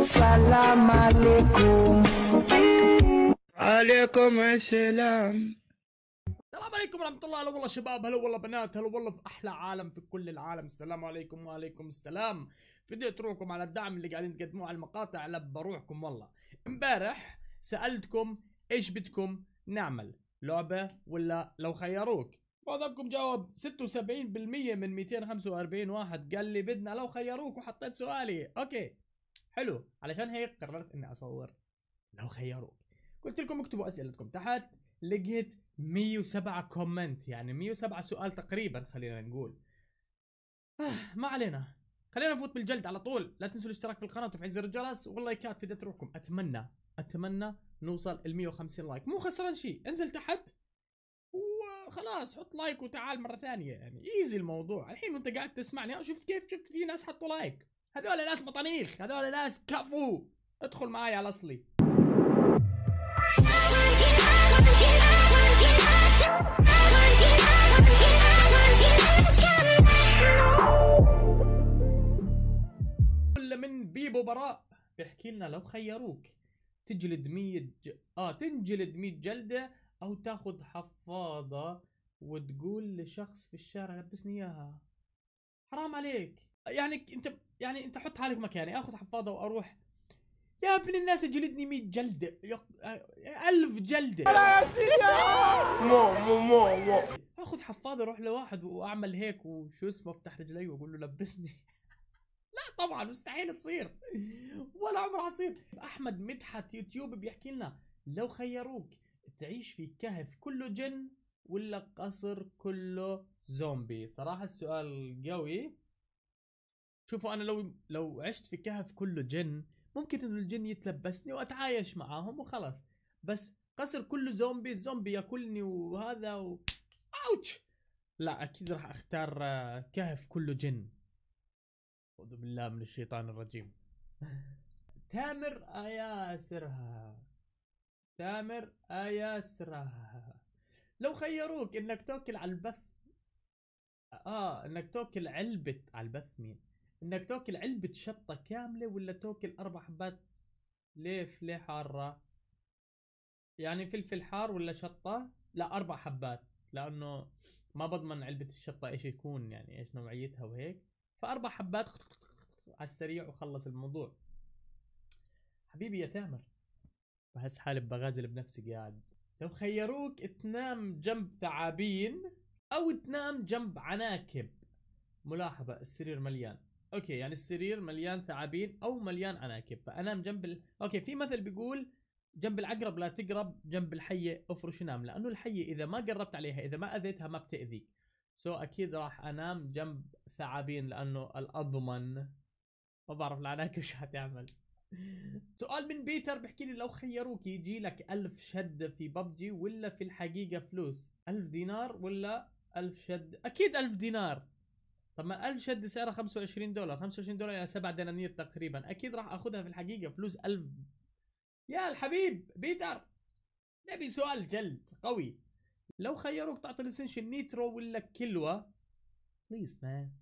سلام عليكم عليكم السلام السلام عليكم ورحمة الله هلا والله شباب هلا والله بنات هلا والله في أحلى عالم في كل العالم السلام عليكم وعليكم السلام بدي أترككم على الدعم اللي قاعدين تقدموه على المقاطع لب روحكم والله امبارح سألتكم إيش بدكم نعمل لعبة ولا لو خيروك معظمكم جاوب 76% من 245 واحد قال لي بدنا لو خيروك وحطيت سؤالي اوكي حلو علشان هيك قررت اني اصور لو خيروك قلت لكم اكتبوا اسئلتكم تحت لقيت 107 كومنت يعني 107 سؤال تقريبا خلينا نقول آه ما علينا خلينا نفوت بالجلد على طول لا تنسوا الاشتراك في القناه وتفعيل زر الجرس واللايكات في روحكم اتمنى اتمنى نوصل ال 150 لايك مو خسران شيء انزل تحت وخلاص حط لايك وتعال مره ثانيه يعني ايزي الموضوع الحين وانت قاعد تسمعني شفت كيف شفت في ناس حطوا لايك هذول ناس بطانيخ هذول ناس كفو ادخل معي على اصلي ولا من بيبو براء بيحكي لنا لو خيروك تجلد 100 ج... اه تنجلد 100 جلده او تاخذ حفاضه وتقول لشخص في الشارع لبسني اياها حرام عليك يعني انت يعني انت حط حالك مكاني اخذ حفاضه واروح يا ابن الناس جلدني 100 جلدة يق... ألف جلدة مو مو مو مو اخذ حفاضة اروح لواحد واعمل هيك وشو اسمه افتح رجلي واقول له لبسني لا طبعا مستحيل تصير ولا عمرها تصير احمد مدحت يوتيوب بيحكي لنا لو خيروك تعيش في كهف كله جن ولا قصر كله زومبي صراحة السؤال قوي شوفوا انا لو لو عشت في كهف كله جن ممكن انه الجن يتلبسني واتعايش معاهم وخلاص بس قصر كله زومبي الزومبي ياكلني وهذا و... اوتش لا اكيد راح اختار آه، كهف كله جن اعوذ بالله من الشيطان الرجيم تامر اياسرها تامر اياسرها لو خيروك انك توكل على البث اه انك توكل علبة على البث مين انك تاكل علبه شطه كامله ولا تاكل اربع حبات ليه حاره يعني فلفل حار ولا شطه لا اربع حبات لانه ما بضمن علبه الشطه ايش يكون يعني ايش نوعيتها وهيك فاربع حبات على السريع وخلص الموضوع حبيبي يا تامر بحس حالي بغازل بنفسي قاعد لو خيروك تنام جنب ثعابين او تنام جنب عناكب ملاحظة السرير مليان اوكي يعني السرير مليان ثعابين او مليان عناكب فانام جنب ال... اوكي في مثل بيقول جنب العقرب لا تقرب جنب الحيه افرش نام لانه الحيه اذا ما قربت عليها اذا ما اذيتها ما بتاذيك سو so, اكيد راح انام جنب ثعابين لانه الاضمن ما بعرف العناكب شو حتعمل سؤال من بيتر بحكي لي لو خيروك يجي لك ألف شد في ببجي ولا في الحقيقة فلوس ألف دينار ولا ألف شد أكيد ألف دينار طب ما قال شد سعرها 25 دولار 25 دولار يعني 7 دنانير تقريبا اكيد راح اخذها في الحقيقه فلوس 1000 يا الحبيب بيتر نبي سؤال جلد قوي لو خيروك تعطي الاسنشن نيترو ولا كلوة بليز مان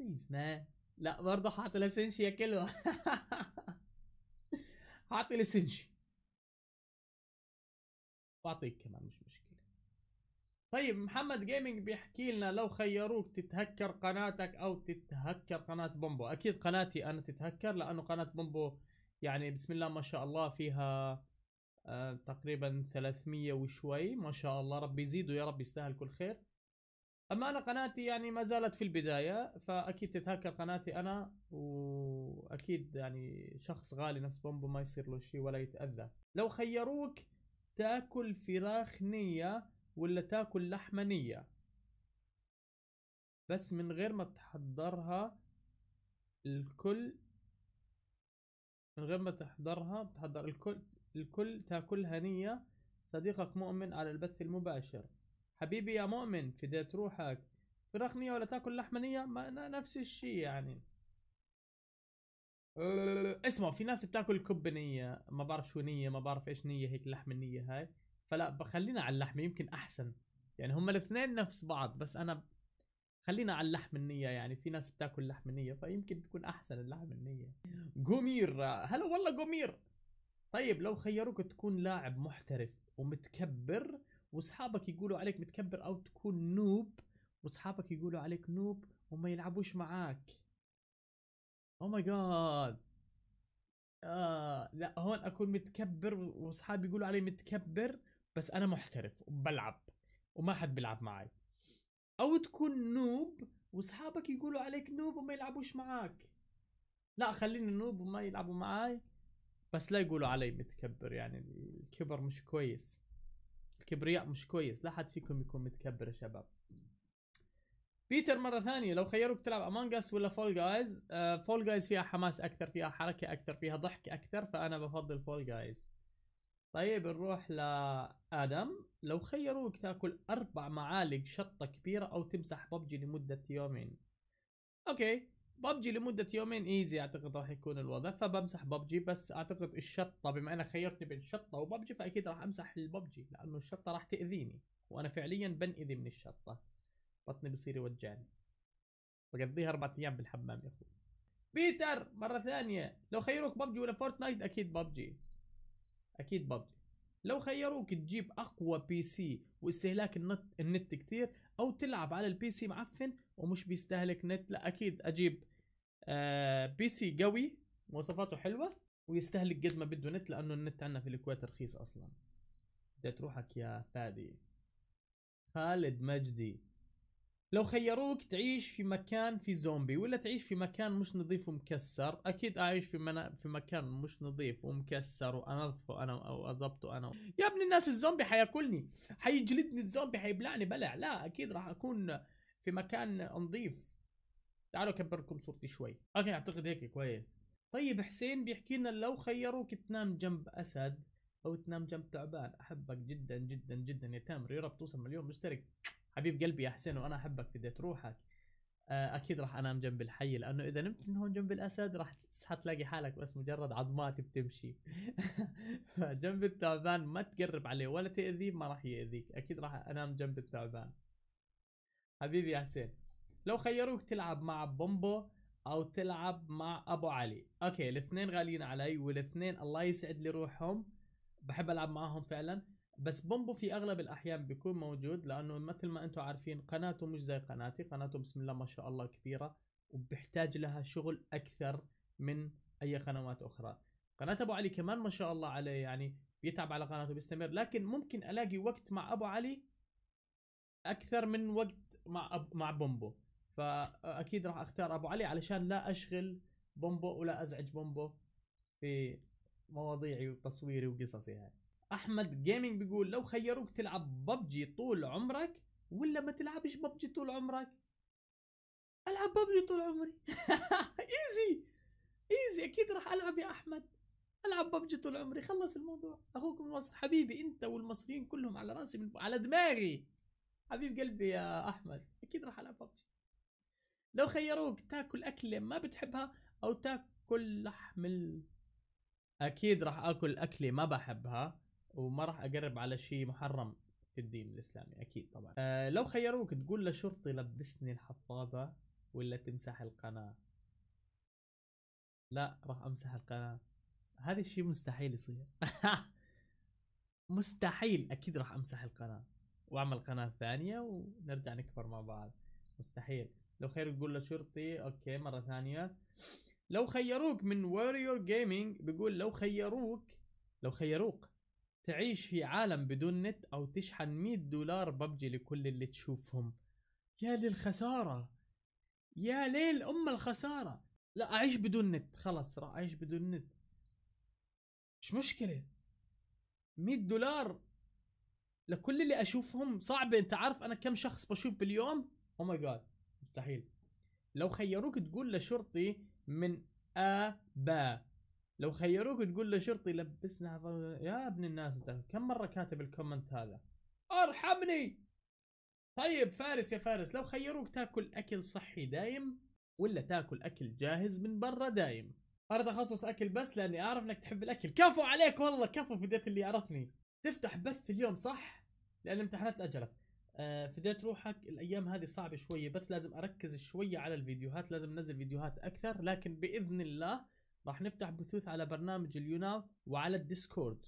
بليز مان لا برضه حاطط الاسنشن يا كلوة حاطط الاسنشن واعطيك كمان مش مشكله طيب محمد جيمنج بيحكي لنا لو خيروك تتهكر قناتك او تتهكر قناه بومبو اكيد قناتي انا تتهكر لانه قناه بومبو يعني بسم الله ما شاء الله فيها آه تقريبا 300 وشوي ما شاء الله رب يزيدوا يا رب يستاهل كل خير اما انا قناتي يعني ما زالت في البدايه فاكيد تتهكر قناتي انا واكيد يعني شخص غالي نفس بومبو ما يصير له شيء ولا يتاذى لو خيروك تاكل فراخ نيه ولا تاكل لحمة نية بس من غير ما تحضرها الكل من غير ما تحضرها تحضر الكل الكل تاكلها نية صديقك مؤمن على البث المباشر حبيبي يا مؤمن فديت روحك فراخ نية ولا تاكل لحمة نية ما نفس الشيء يعني اسمع أه، اسمعوا في ناس بتاكل كب نية ما بعرف شو نية ما بعرف ايش نية هيك لحم النية هاي فلا بخلينا على اللحمة يمكن احسن يعني هم الاثنين نفس بعض بس انا خلينا على اللحم النية يعني في ناس بتاكل لحم النية فيمكن تكون احسن اللحم النية قومير هلا والله قومير طيب لو خيروك تكون لاعب محترف ومتكبر واصحابك يقولوا عليك متكبر او تكون نوب واصحابك يقولوا عليك نوب وما يلعبوش معاك او ماي جاد لا هون اكون متكبر واصحابي يقولوا علي متكبر بس انا محترف وبلعب وما حد بيلعب معي او تكون نوب واصحابك يقولوا عليك نوب وما يلعبوش معاك لا خليني نوب وما يلعبوا معاي بس لا يقولوا علي متكبر يعني الكبر مش كويس الكبرياء مش كويس لا حد فيكم يكون متكبر يا شباب بيتر مره ثانيه لو خيروك تلعب امونج اس ولا فول جايز فول جايز فيها حماس اكثر فيها حركه اكثر فيها ضحك اكثر فانا بفضل فول جايز طيب نروح لآدم لو خيروك تاكل أربع معالق شطة كبيرة أو تمسح ببجي لمدة يومين أوكي ببجي لمدة يومين ايزي اعتقد راح يكون الوضع فبمسح ببجي بس اعتقد الشطة بما انك خيرتني بين الشطة وببجي فاكيد راح امسح الببجي لانه الشطة راح تأذيني وانا فعليا بنأذي من الشطة بطني بصير يوجعني بقضيها اربع ايام بالحمام يا اخوي بيتر مرة ثانية لو خيروك ببجي ولا فورتنايت اكيد ببجي اكيد ببجي لو خيروك تجيب اقوى بي سي واستهلاك النت, النت كثير او تلعب على البي سي معفن ومش بيستهلك نت لا اكيد اجيب آه بي سي قوي مواصفاته حلوه ويستهلك قد ما بده نت لانه النت عندنا في الكويت رخيص اصلا بدي تروحك يا فادي خالد مجدي لو خيروك تعيش في مكان في زومبي ولا تعيش في مكان مش نظيف ومكسر اكيد اعيش في منا... في مكان مش نظيف ومكسر وانظفه انا او اضبطه انا يا ابن الناس الزومبي حياكلني حيجلدني الزومبي حيبلعني بلع لا اكيد راح اكون في مكان نظيف تعالوا اكبركم صورتي شوي اوكي اعتقد هيك كويس طيب حسين بيحكي لنا لو خيروك تنام جنب اسد او تنام جنب تعبان احبك جدا جدا جدا يا تامر يا رب توصل مليون مشترك حبيب قلبي يا حسين وانا احبك فديت روحك آه، اكيد راح انام جنب الحي لانه اذا نمت من هون جنب الاسد راح تصحى تلاقي حالك بس مجرد عظمات بتمشي فجنب الثعبان ما تقرب عليه ولا تاذيه ما راح ياذيك اكيد راح انام جنب الثعبان حبيبي يا حسين لو خيروك تلعب مع بومبو او تلعب مع ابو علي اوكي الاثنين غاليين علي والاثنين الله يسعد لي روحهم بحب العب معاهم فعلا بس بومبو في اغلب الاحيان بيكون موجود لانه مثل ما انتم عارفين قناته مش زي قناتي قناته بسم الله ما شاء الله كبيره وبحتاج لها شغل اكثر من اي قنوات اخرى قناه ابو علي كمان ما شاء الله عليه يعني بيتعب على قناته بيستمر لكن ممكن الاقي وقت مع ابو علي اكثر من وقت مع أب... مع بومبو فاكيد راح اختار ابو علي علشان لا اشغل بومبو ولا ازعج بومبو في مواضيعي وتصويري وقصصي هاي احمد جيمنج بيقول لو خيروك تلعب ببجي طول عمرك ولا ما تلعبش ببجي طول عمرك العب ببجي طول عمري ايزي ايزي اكيد راح العب يا احمد العب ببجي طول عمري خلص الموضوع اخوك من مصر حبيبي انت والمصريين كلهم على راسي من على دماغي حبيب قلبي يا احمد اكيد راح العب ببجي لو خيروك تاكل اكله ما بتحبها او تاكل لحم ال... اكيد راح اكل اكله ما بحبها وما راح اقرب على شيء محرم في الدين الاسلامي اكيد طبعا أه لو خيروك تقول لشرطي لبسني الحفاضه ولا تمسح القناه لا راح امسح القناه هذا الشيء مستحيل يصير مستحيل اكيد راح امسح القناه واعمل قناه ثانيه ونرجع نكبر مع بعض مستحيل لو خير تقول له شرطي اوكي مره ثانيه لو خيروك من واريور جيمنج بيقول لو خيروك لو خيروك تعيش في عالم بدون نت او تشحن 100 دولار ببجي لكل اللي تشوفهم يا للخسارة يا ليل ام الخسارة لا اعيش بدون نت خلاص راح اعيش بدون نت مش مشكلة 100 دولار لكل اللي اشوفهم صعبة انت عارف انا كم شخص بشوف باليوم او ماي جاد مستحيل لو خيروك تقول لشرطي من ابا لو خيروك تقول له شرطي لبسنا يا ابن الناس انت كم مره كاتب الكومنت هذا ارحمني طيب فارس يا فارس لو خيروك تاكل اكل صحي دايم ولا تاكل اكل جاهز من برا دايم انا تخصص اكل بس لاني اعرف انك تحب الاكل كفو عليك والله كفو فديت اللي يعرفني تفتح بث اليوم صح لان الامتحانات اجلت آه فديت روحك الايام هذه صعبه شويه بس لازم اركز شويه على الفيديوهات لازم انزل فيديوهات اكثر لكن باذن الله راح نفتح بثوث على برنامج اليوناو وعلى الديسكورد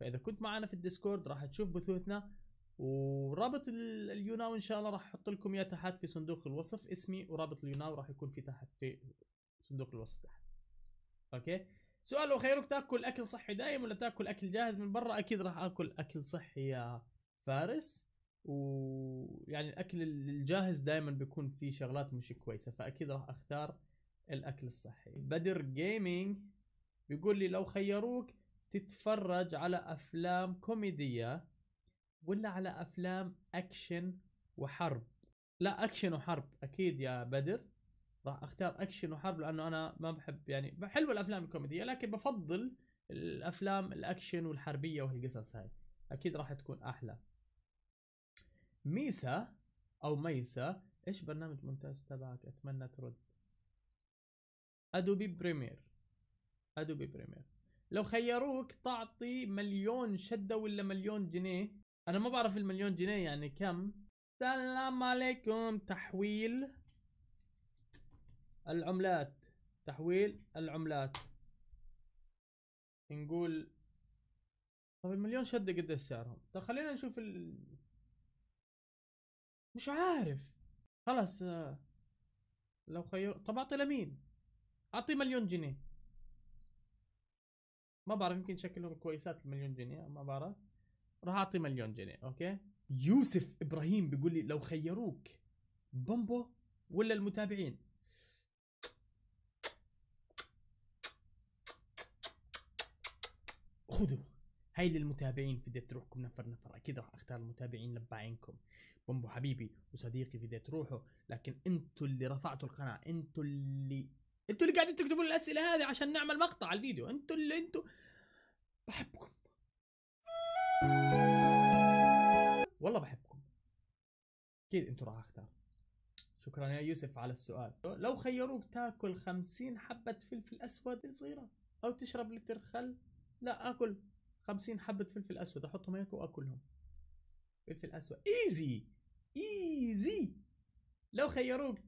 فاذا كنت معنا في الديسكورد راح تشوف بثوثنا ورابط اليوناو ان شاء الله راح احط لكم اياه تحت في صندوق الوصف اسمي ورابط اليوناو راح يكون في تحت في صندوق الوصف تحت اوكي سؤال وخيرك تاكل اكل صحي دائم ولا تاكل اكل جاهز من برا اكيد راح اكل اكل صحي يا فارس ويعني الاكل الجاهز دائما بيكون فيه شغلات مش كويسه فاكيد راح اختار الاكل الصحي بدر جيمنج بيقول لي لو خيروك تتفرج على افلام كوميديه ولا على افلام اكشن وحرب لا اكشن وحرب اكيد يا بدر راح اختار اكشن وحرب لانه انا ما بحب يعني حلوه الافلام الكوميديه لكن بفضل الافلام الاكشن والحربيه وهالقصص هاي اكيد راح تكون احلى ميسا او ميسا ايش برنامج مونتاج تبعك اتمنى ترد ادوبي بريمير ادوبي بريمير لو خيروك تعطي مليون شده ولا مليون جنيه انا ما بعرف المليون جنيه يعني كم السلام عليكم تحويل العملات تحويل العملات نقول طب المليون شده قد ايش سعرهم طب خلينا نشوف ال... مش عارف خلاص آه، لو خير طب اعطي لمين اعطيه مليون جنيه ما بعرف يمكن شكلهم كويسات المليون جنيه ما بعرف راح اعطي مليون جنيه اوكي يوسف ابراهيم بيقول لي لو خيروك بومبو ولا المتابعين خذوا هاي للمتابعين في ديت تروحكم نفر نفر اكيد راح اختار المتابعين لبعينكم بومبو حبيبي وصديقي في ديت تروحوا لكن انتوا اللي رفعتوا القناه انتوا اللي انتوا اللي قاعدين تكتبون الاسئله هذه عشان نعمل مقطع على الفيديو انتوا اللي انتوا بحبكم والله بحبكم اكيد انتوا راح اختار شكرا يا يوسف على السؤال لو خيروك تاكل خمسين حبة فلفل اسود صغيرة او تشرب لتر خل لا اكل خمسين حبة فلفل اسود احطهم هيك واكلهم فلفل اسود ايزي ايزي لو خيروك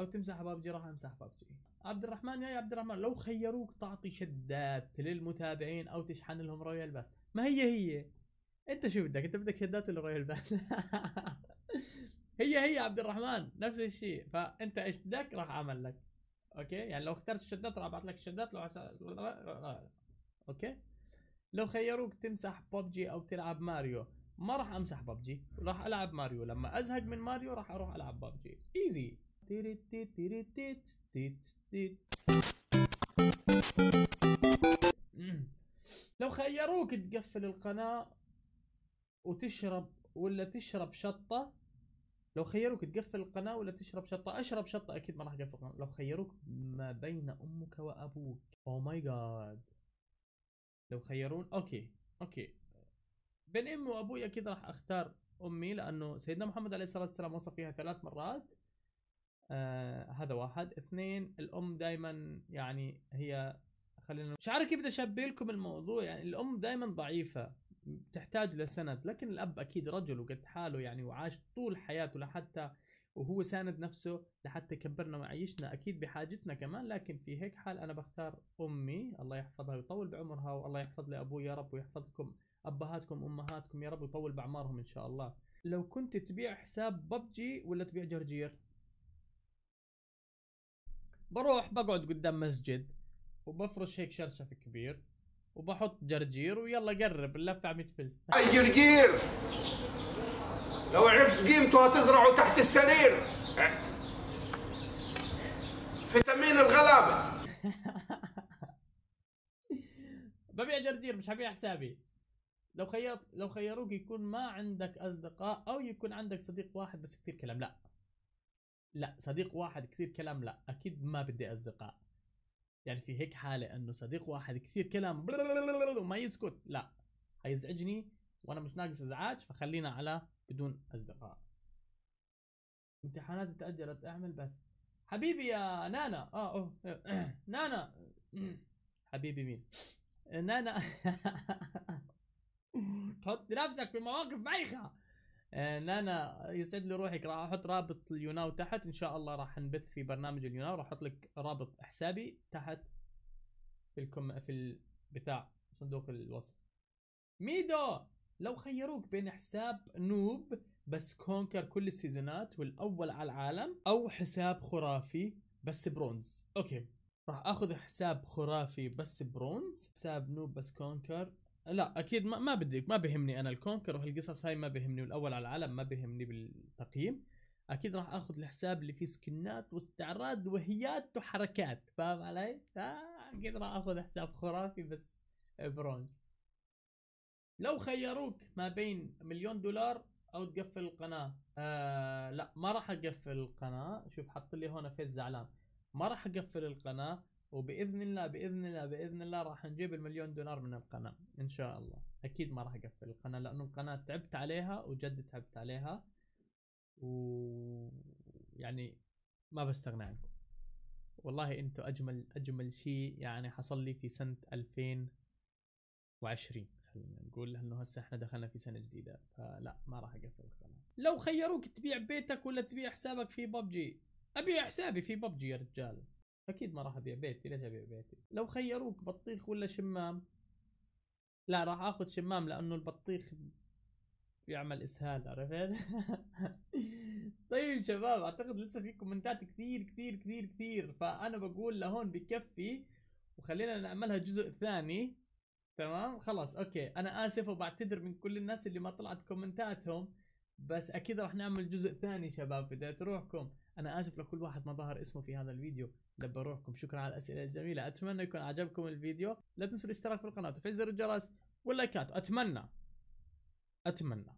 او تمسح باب راح امسح بابجي عبد الرحمن يا, يا عبد الرحمن لو خيروك تعطي شدات للمتابعين او تشحن لهم رويال باس ما هي هي انت شو بدك انت بدك شدات رويال باس هي هي عبد الرحمن نفس الشيء فانت ايش بدك راح اعمل لك اوكي يعني لو اخترت الشدات راح ابعث لك الشدات لو اوكي لو خيروك تمسح ببجي او تلعب ماريو ما راح امسح ببجي راح العب ماريو لما ازهق من ماريو راح اروح العب ببجي ايزي لو خيروك تقفل القناة وتشرب ولا تشرب شطة لو خيروك تقفل القناة ولا تشرب شطة اشرب شطة اكيد ما راح اقفل القناة لو خيروك ما بين امك وابوك او ماي جاد لو خيرون اوكي اوكي بين امي وابوي اكيد راح اختار امي لانه سيدنا محمد عليه الصلاه والسلام وصف فيها ثلاث مرات آه، هذا واحد اثنين الام دائما يعني هي خلينا مش عارف كيف بدي اشبه لكم الموضوع يعني الام دائما ضعيفه تحتاج لسند لكن الاب اكيد رجل وقد حاله يعني وعاش طول حياته لحتى وهو ساند نفسه لحتى كبرنا وعيشنا اكيد بحاجتنا كمان لكن في هيك حال انا بختار امي الله يحفظها ويطول بعمرها والله يحفظ لي ابوي يا رب ويحفظكم ابهاتكم امهاتكم يا رب ويطول باعمارهم ان شاء الله لو كنت تبيع حساب ببجي ولا تبيع جرجير بروح بقعد قدام مسجد وبفرش هيك شرشف كبير وبحط جرجير ويلا قرب اللفة عم اي الجرجير لو عرفت قيمته هتزرعه تحت السرير فيتامين الغلابة ببيع جرجير مش حبيع حسابي لو خير لو خيروك يكون ما عندك اصدقاء او يكون عندك صديق واحد بس كثير كلام لا لا صديق واحد كثير كلام لا اكيد ما بدي اصدقاء يعني في هيك حاله انه صديق واحد كثير كلام وما يسكت لا حيزعجني وانا مش ناقص ازعاج فخلينا على بدون اصدقاء امتحانات تاجلت اعمل بث حبيبي يا نانا اه اوه نانا حبيبي مين نانا تحط نفسك في مواقف بايخه آه، انا يسعد لي روحك راح احط رابط اليوناو تحت ان شاء الله راح نبث في برنامج اليوناو راح احط لك رابط حسابي تحت في الكم في البتاع بتاع صندوق الوصف ميدو لو خيروك بين حساب نوب بس كونكر كل السيزونات والاول على العالم او حساب خرافي بس برونز اوكي راح اخذ حساب خرافي بس برونز حساب نوب بس كونكر لا اكيد ما ما بدي ما بهمني انا الكونكر وهالقصص هاي ما بهمني والاول على العالم ما بهمني بالتقييم اكيد راح اخذ الحساب اللي فيه سكنات واستعراض وهيات وحركات فاهم علي؟ اكيد راح اخذ حساب خرافي بس آه، برونز لو خيروك ما بين مليون دولار او تقفل القناه آه لا ما راح اقفل القناه شوف حط لي هون فيس زعلان ما راح اقفل القناه وباذن الله باذن الله باذن الله راح نجيب المليون دولار من القناه ان شاء الله اكيد ما راح اقفل القناه لانه القناه تعبت عليها وجد تعبت عليها ويعني ما بستغنى عنكم والله انتم اجمل اجمل شيء يعني حصل لي في سنه 2020 خلينا نقول لانه هسه احنا دخلنا في سنه جديده فلا ما راح اقفل القناه لو خيروك تبيع بيتك ولا تبيع حسابك في ببجي ابيع حسابي في ببجي يا رجال اكيد ما راح ابيع بيتي ليش ابيع بيتي لو خيروك بطيخ ولا شمام لا راح اخذ شمام لانه البطيخ بيعمل اسهال عرفت طيب شباب اعتقد لسه في كومنتات كثير كثير كثير كثير فانا بقول لهون بكفي وخلينا نعملها جزء ثاني تمام خلاص اوكي انا اسف وبعتذر من كل الناس اللي ما طلعت كومنتاتهم بس اكيد راح نعمل جزء ثاني شباب بدايه روحكم انا اسف لكل واحد ما ظهر اسمه في هذا الفيديو دبر روحكم شكرا على الاسئله الجميله اتمنى يكون عجبكم الفيديو لا تنسوا الاشتراك في القناه وتفعيل زر الجرس واللايكات اتمنى اتمنى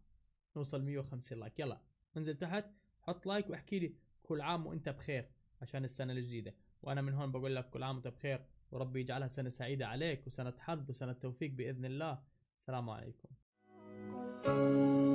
نوصل 150 لايك يلا انزل تحت حط لايك واحكي لي كل عام وانت بخير عشان السنه الجديده وانا من هون بقول لك كل عام وانت بخير وربي يجعلها سنه سعيده عليك وسنه حظ وسنه توفيق باذن الله السلام عليكم